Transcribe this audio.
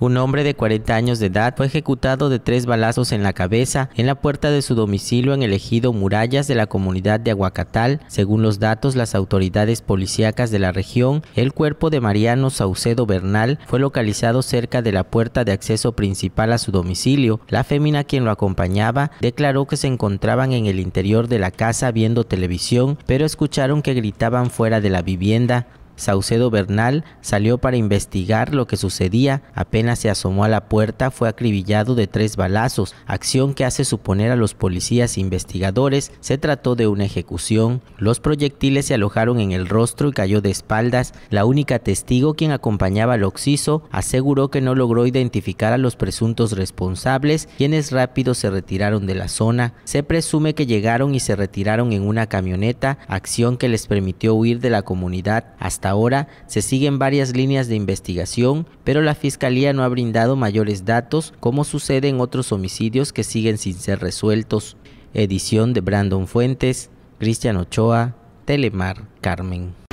Un hombre de 40 años de edad fue ejecutado de tres balazos en la cabeza en la puerta de su domicilio en el ejido Murallas de la comunidad de Aguacatal. Según los datos, las autoridades policíacas de la región, el cuerpo de Mariano Saucedo Bernal fue localizado cerca de la puerta de acceso principal a su domicilio. La fémina quien lo acompañaba declaró que se encontraban en el interior de la casa viendo televisión, pero escucharon que gritaban fuera de la vivienda. Saucedo Bernal salió para investigar lo que sucedía. Apenas se asomó a la puerta, fue acribillado de tres balazos, acción que hace suponer a los policías investigadores se trató de una ejecución. Los proyectiles se alojaron en el rostro y cayó de espaldas. La única testigo quien acompañaba al occiso aseguró que no logró identificar a los presuntos responsables, quienes rápido se retiraron de la zona. Se presume que llegaron y se retiraron en una camioneta, acción que les permitió huir de la comunidad. Hasta hasta ahora se siguen varias líneas de investigación, pero la Fiscalía no ha brindado mayores datos como sucede en otros homicidios que siguen sin ser resueltos. Edición de Brandon Fuentes, Cristian Ochoa, Telemar Carmen.